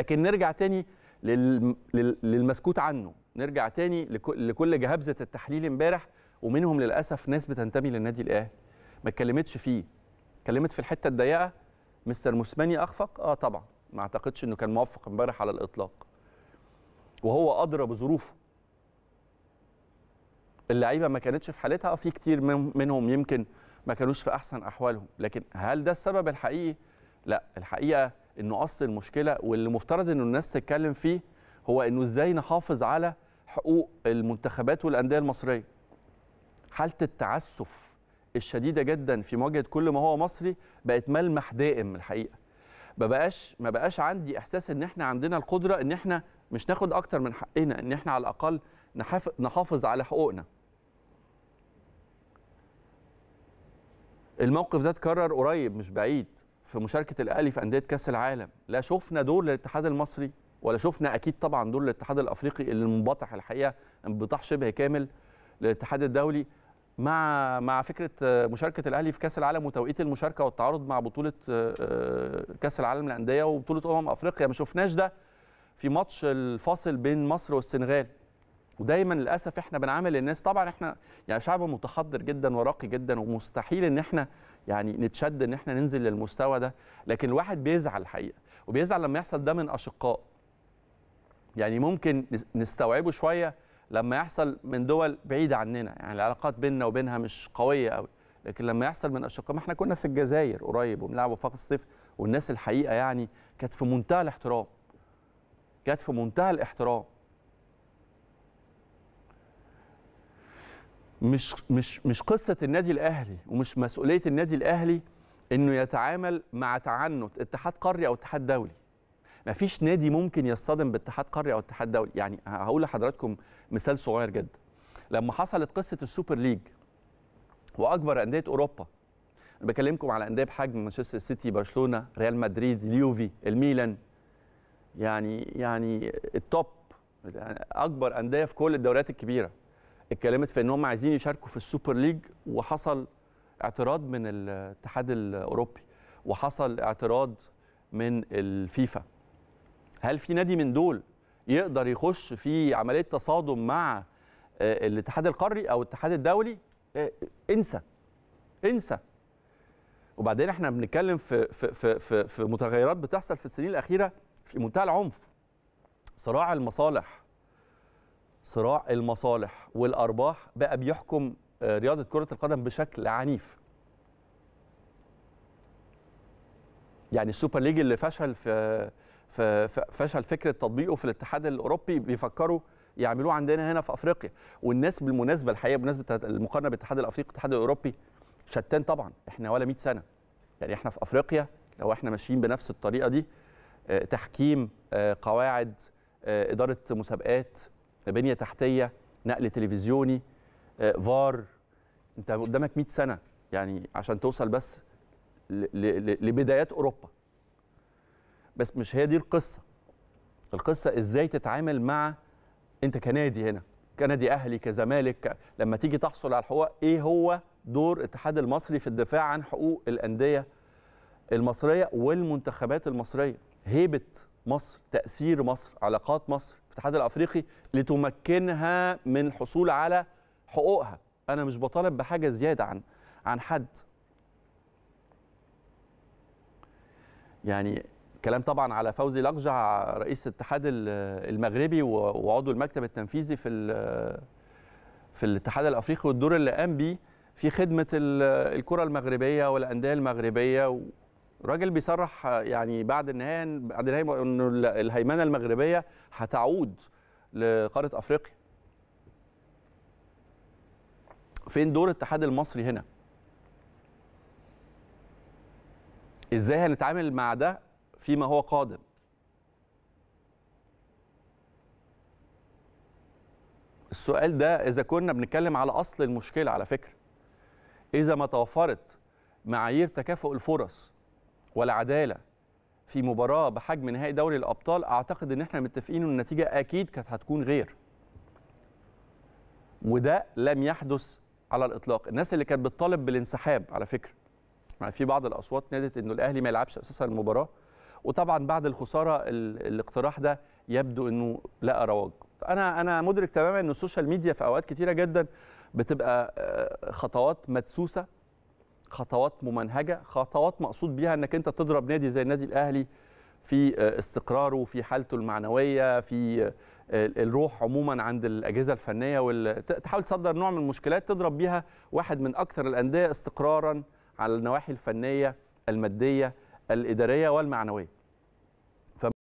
لكن نرجع تاني للمسكوت عنه نرجع تاني لكل جهابزة التحليل امبارح ومنهم للاسف ناس بتنتمي للنادي الاهلي ما اتكلمتش فيه اتكلمت في الحته الضيقه مستر موسماني اخفق اه طبعا ما اعتقدش انه كان موفق امبارح على الاطلاق وهو ادرى بظروفه اللعيبه ما كانتش في حالتها آه، في كتير منهم يمكن ما كانوش في احسن احوالهم لكن هل ده السبب الحقيقي لا الحقيقه انه اصل المشكله واللي مفترض انه الناس تتكلم فيه هو انه ازاي نحافظ على حقوق المنتخبات والانديه المصريه. حاله التعسف الشديده جدا في مواجهه كل ما هو مصري بقت ملمح دائم الحقيقه. ما بقاش ما بقاش عندي احساس ان احنا عندنا القدره ان احنا مش ناخد اكتر من حقنا ان احنا على الاقل نحافظ على حقوقنا. الموقف ده اتكرر قريب مش بعيد في مشاركه الاهلي في انديه كاس العالم لا شفنا دور للاتحاد المصري ولا شفنا اكيد طبعا دور الاتحاد الافريقي اللي منبطح الحقيقه انبطاح شبه كامل للاتحاد الدولي مع مع فكره آه، مشاركه الاهلي في كاس العالم وتوقيت المشاركه والتعارض مع بطوله آه، آه، كاس العالم للانديه وبطوله امم افريقيا ما شفناش ده في ماتش الفاصل بين مصر والسنغال ودايما للاسف احنا بنعامل الناس طبعا احنا يعني شعب متحضر جدا وراقي جدا ومستحيل ان احنا يعني نتشد ان احنا ننزل للمستوى ده لكن الواحد بيزعل الحقيقه وبيزعل لما يحصل ده من اشقاء يعني ممكن نستوعبه شويه لما يحصل من دول بعيده عننا يعني العلاقات بيننا وبينها مش قويه قوي لكن لما يحصل من اشقاء ما احنا كنا في الجزائر قريب وبنلعب وفاق الصيف والناس الحقيقه يعني كانت في منتهى الاحترام كانت في منتهى الاحترام مش مش مش قصه النادي الاهلي ومش مسؤوليه النادي الاهلي انه يتعامل مع تعنت اتحاد قاري او اتحاد دولي مفيش نادي ممكن يصطدم باتحاد قاري او اتحاد دولي يعني هقول لحضراتكم مثال صغير جدا لما حصلت قصه السوبر ليج واكبر انديه اوروبا انا بكلمكم على انديه بحجم مانشستر سيتي برشلونه ريال مدريد اليوفي الميلان يعني يعني التوب يعني اكبر انديه في كل الدوريات الكبيره اتكلمت في ان هم عايزين يشاركوا في السوبر ليج وحصل اعتراض من الاتحاد الاوروبي وحصل اعتراض من الفيفا هل في نادي من دول يقدر يخش في عمليه تصادم مع آه، الاتحاد القاري او الاتحاد الدولي آه، انسى انسى وبعدين احنا بنتكلم في في في في, في متغيرات بتحصل في السنين الاخيره في منتهى العنف صراع المصالح صراع المصالح والارباح بقى بيحكم آه، رياضه كره القدم بشكل عنيف يعني السوبر ليج اللي فشل في, فشل فكره تطبيقه في الاتحاد الاوروبي بيفكروا يعملوه عندنا هنا في افريقيا والناس بالمناسبه الحقيقه بمناسبه المقارنه بالاتحاد الافريقي والاتحاد الاوروبي شتان طبعا احنا ولا 100 سنه يعني احنا في افريقيا لو احنا ماشيين بنفس الطريقه دي آه، تحكيم آه، قواعد اداره مسابقات بنيه تحتيه نقل تلفزيوني آه، فار انت قدامك 100 سنه يعني عشان توصل بس لبدايات اوروبا بس مش هي دي القصه القصه ازاي تتعامل مع انت كنادي هنا كنادي اهلي كزمالك لما تيجي تحصل على الحقوق ايه هو دور الاتحاد المصري في الدفاع عن حقوق الانديه المصريه والمنتخبات المصريه هيبه مصر تاثير مصر علاقات مصر في الاتحاد الافريقي لتمكنها من الحصول على حقوقها انا مش بطالب بحاجه زياده عن عن حد يعني كلام طبعا على فوزي لقجع رئيس الاتحاد المغربي وعضو المكتب التنفيذي في في الاتحاد الافريقي والدور اللي قام بيه في خدمه الكره المغربيه والانديه المغربيه راجل بيصرح يعني بعد النهايه بعد النهايه انه الهيمنه المغربيه هتعود لقاره افريقيا فين دور الاتحاد المصري هنا ازاي هنتعامل مع ده فيما هو قادم السؤال ده اذا كنا بنتكلم على اصل المشكله على فكره اذا ما توفرت معايير تكافؤ الفرص ولا عداله في مباراه بحجم نهائي دوري الابطال اعتقد ان احنا متفقين ان النتيجه اكيد كانت هتكون غير وده لم يحدث على الاطلاق الناس اللي كانت بتطالب بالانسحاب على فكره يعني في بعض الاصوات نادت انه الاهلي ما يلعبش اساسا المباراه وطبعا بعد الخساره الاقتراح ده يبدو انه لقى رواج انا انا مدرك تماما ان السوشيال ميديا في اوقات كتيره جدا بتبقى آه، خطوات مدسوسه خطوات ممنهجه خطوات مقصود بيها انك انت تضرب نادي زي النادي الاهلي في آه، استقراره في حالته المعنويه في آه، الروح عموما عند الاجهزه الفنيه تحاول تصدر نوع من المشكلات تضرب بيها واحد من اكثر الانديه استقرارا على النواحي الفنيه الماديه الاداريه والمعنويه